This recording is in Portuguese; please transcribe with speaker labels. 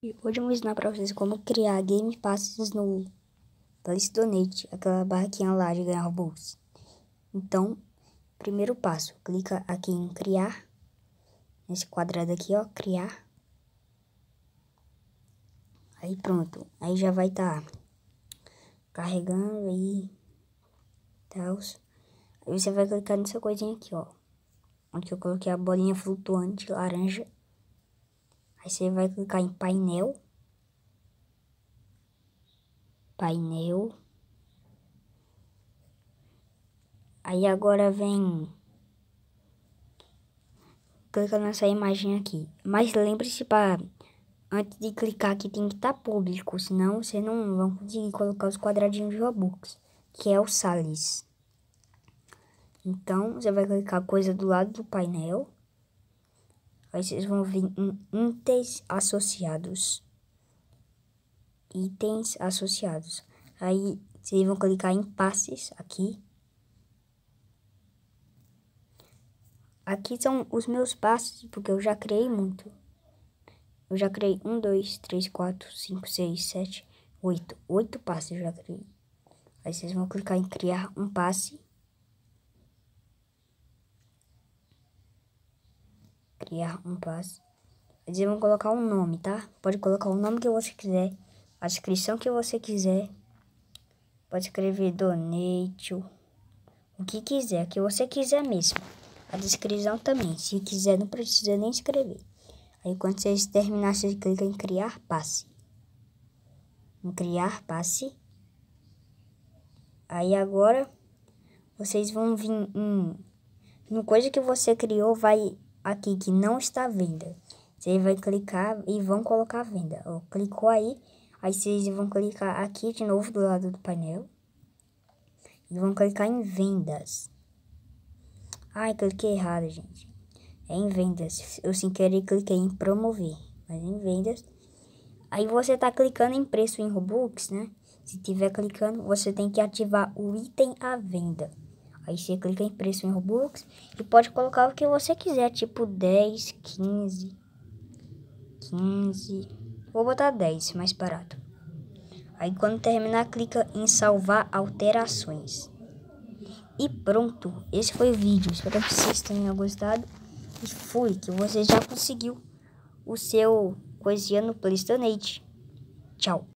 Speaker 1: E hoje eu vou ensinar pra vocês como criar Game Passes no Place Donate, aquela barraquinha lá de ganhar Robux. Então, primeiro passo, clica aqui em criar, nesse quadrado aqui, ó, criar. Aí pronto, aí já vai tá carregando aí, tal. Aí você vai clicar nessa coisinha aqui, ó, onde eu coloquei a bolinha flutuante laranja Aí você vai clicar em painel. Painel. Aí agora vem... Clica nessa imagem aqui. Mas lembre-se para... Antes de clicar aqui tem que estar tá público, senão você não vão conseguir colocar os quadradinhos de Robux, que é o Sales. Então, você vai clicar a coisa do lado do painel aí vocês vão ver em itens associados. Itens associados. Aí vocês vão clicar em passes aqui. Aqui são os meus passes porque eu já criei muito. Eu já criei um, dois, três, quatro, cinco, seis, sete, oito. Oito passes eu já criei. Aí vocês vão clicar em criar um passe. criar ah, um passe, Eles vão colocar um nome, tá? Pode colocar o nome que você quiser, a descrição que você quiser. Pode escrever donate, o que quiser, o que você quiser mesmo. A descrição também, se quiser, não precisa nem escrever. Aí quando vocês terminar, vocês clicam em criar passe. Em criar passe. Aí agora vocês vão vir em no coisa que você criou vai aqui que não está venda. você vai clicar e vão colocar venda. Ó, clicou aí, aí vocês vão clicar aqui de novo do lado do painel. E vão clicar em vendas. Ai, cliquei errado, gente. É em vendas. Eu sem querer cliquei em promover, mas em vendas. Aí você tá clicando em preço em Robux, né? Se tiver clicando, você tem que ativar o item à venda. Aí você clica em preço em Robux e pode colocar o que você quiser, tipo 10, 15, 15. Vou botar 10, mais barato. Aí quando terminar, clica em salvar alterações. E pronto, esse foi o vídeo. Espero que vocês tenham gostado. E fui, que você já conseguiu o seu coisinha no Playstation. Tchau.